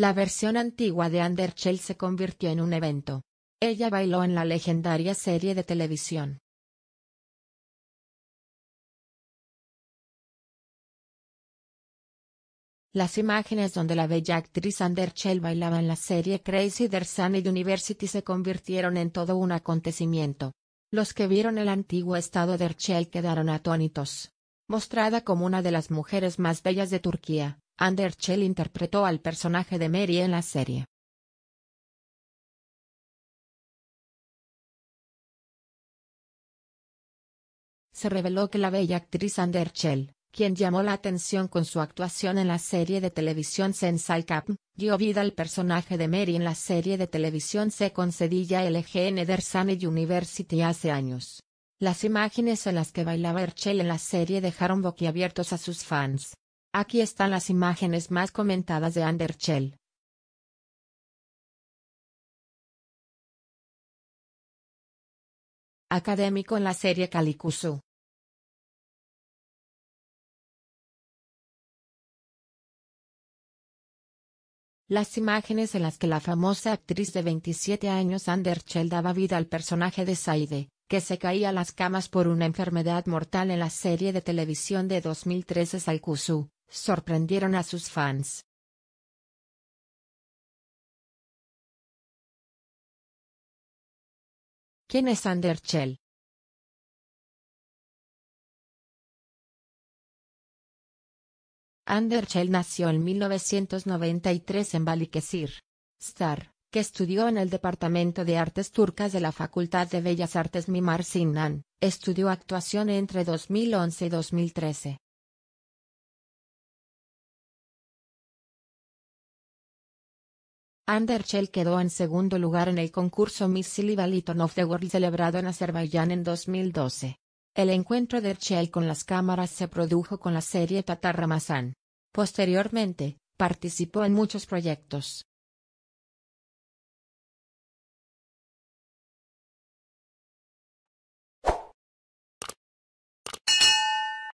La versión antigua de Undertale se convirtió en un evento. Ella bailó en la legendaria serie de televisión. Las imágenes donde la bella actriz Anderschell bailaba en la serie Crazy Sunny University se convirtieron en todo un acontecimiento. Los que vieron el antiguo estado de Erchel quedaron atónitos. Mostrada como una de las mujeres más bellas de Turquía, Anderschell interpretó al personaje de Mary en la serie. Se reveló que la bella actriz Chell, quien llamó la atención con su actuación en la serie de televisión Sensei Cap, dio vida al personaje de Mary en la serie de televisión con Sedilla LGN Dersane University hace años. Las imágenes en las que bailaba Erchel en la serie dejaron boquiabiertos a sus fans. Aquí están las imágenes más comentadas de Anderchel. Académico en la serie Kalikusu. Las imágenes en las que la famosa actriz de 27 años Anderschel daba vida al personaje de Saide, que se caía a las camas por una enfermedad mortal en la serie de televisión de 2013 Salkusu, Sorprendieron a sus fans. ¿Quién es Ander Chell? nació en 1993 en Balikesir, Star, que estudió en el Departamento de Artes Turcas de la Facultad de Bellas Artes Mimar Sinan. Estudió actuación entre 2011 y 2013. Anderchel quedó en segundo lugar en el concurso Miss Silly Baliton of the World celebrado en Azerbaiyán en 2012. El encuentro de Erchel con las cámaras se produjo con la serie Tatar Ramazán. Posteriormente, participó en muchos proyectos.